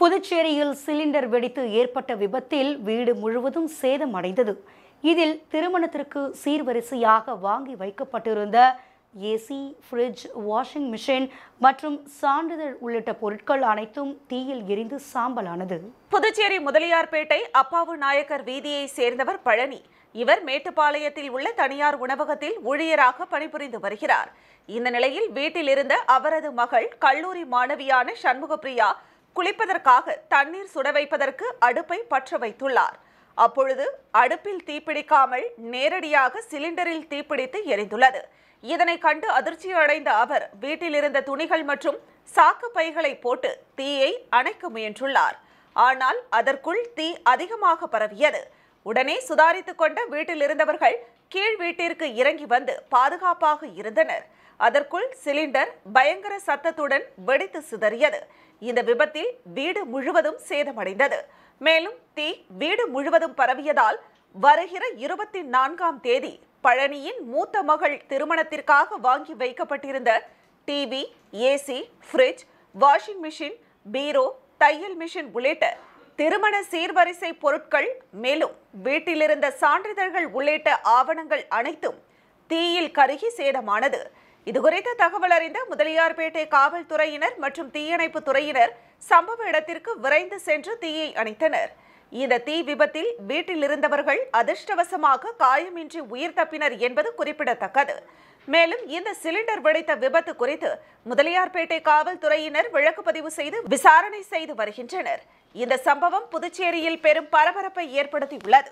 புதுச்சேரியில் சிலிண்டர் வெடித்து ஏற்பட்ட விபத்தில் வீடு முழுவதும் சேதமடைந்தது இதில் திருமணத்திற்கு சீர்வரிசையாக வாங்கி வைக்கப்பட்டிருந்த ஏசி ஃப்ரிட்ஜ் வாஷிங் மிஷின் மற்றும் சான்றிதழ் உள்ளிட்ட பொருட்கள் அனைத்தும் தீயில் எரிந்து சாம்பலானது புதுச்சேரி முதலியார்பேட்டை அப்பாவு நாயக்கர் வீதியை சேர்ந்தவர் பழனி இவர் மேட்டுப்பாளையத்தில் உள்ள தனியார் உணவகத்தில் ஊழியராக பணிபுரிந்து வருகிறார் இந்த நிலையில் வீட்டில் இருந்த அவரது மகள் கல்லூரி மாணவியான சண்முகப்பிரியா குளிப்பதற்காக தண்ணீர் சுட வைப்பதற்கு அடுப்பை பற்ற வைத்துள்ளார் அப்பொழுது அடுப்பில் தீப்பிடிக்காமல் நேரடியாக சிலிண்டரில் தீப்பிடித்து எரிந்துள்ளது இதனை கண்டு அதிர்ச்சி அடைந்த அவர் வீட்டில் இருந்த துணிகள் மற்றும் சாக்கு பைகளை போட்டு தீயை அணைக்க முயன்றுள்ளார் ஆனால் அதற்குள் தீ அதிகமாக பரவியது உடனே சுதாரித்து கொண்ட வீட்டில் இருந்தவர்கள் கீழ் வீட்டிற்கு இறங்கி வந்து பாதுகாப்பாக இருந்தனர் அதற்குள் சிலிண்டர் பயங்கர சத்தத்துடன் வெடித்து சிதறியது இந்த விபத்தில் வீடு முழுவதும் சேதமடைந்தது மேலும் தீ வீடு முழுவதும் பரவியதால் வருகிற இருபத்தி நான்காம் தேதி பழனியின் மூத்த மகள் திருமணத்திற்காக வாங்கி வைக்கப்பட்டிருந்த TV AC fridge washing machine பீரோ தையல் மிஷின் உள்ளிட்ட திருமண சீர்வரிசை பொருட்கள் மேலும் வீட்டிலிருந்த சான்றிதழ்கள் உள்ளிட்ட ஆவணங்கள் அனைத்தும் தீயில் கருகி சேதமானது இதுகுறித்த தகவல் அறிந்த முதலியார்பேட்டை காவல்துறையினர் மற்றும் தீயணைப்பு துறையினர் சம்பவ இடத்திற்கு விரைந்து சென்று தீயை அணைத்தனர் இந்த தீ விபத்தில் வீட்டில் இருந்தவர்கள் அதிர்ஷ்டவசமாக காயமின்றி உயிர் தப்பினர் என்பது குறிப்பிடத்தக்கது மேலும் இந்த சிலிண்டர் வெடித்த விபத்து குறித்து முதலியார்பேட்டை காவல்துறையினர் வழக்கு பதிவு செய்து விசாரணை செய்து வருகின்றனர் இந்த சம்பவம் புதுச்சேரியில் பெரும் பரபரப்பை ஏற்படுத்தியுள்ளது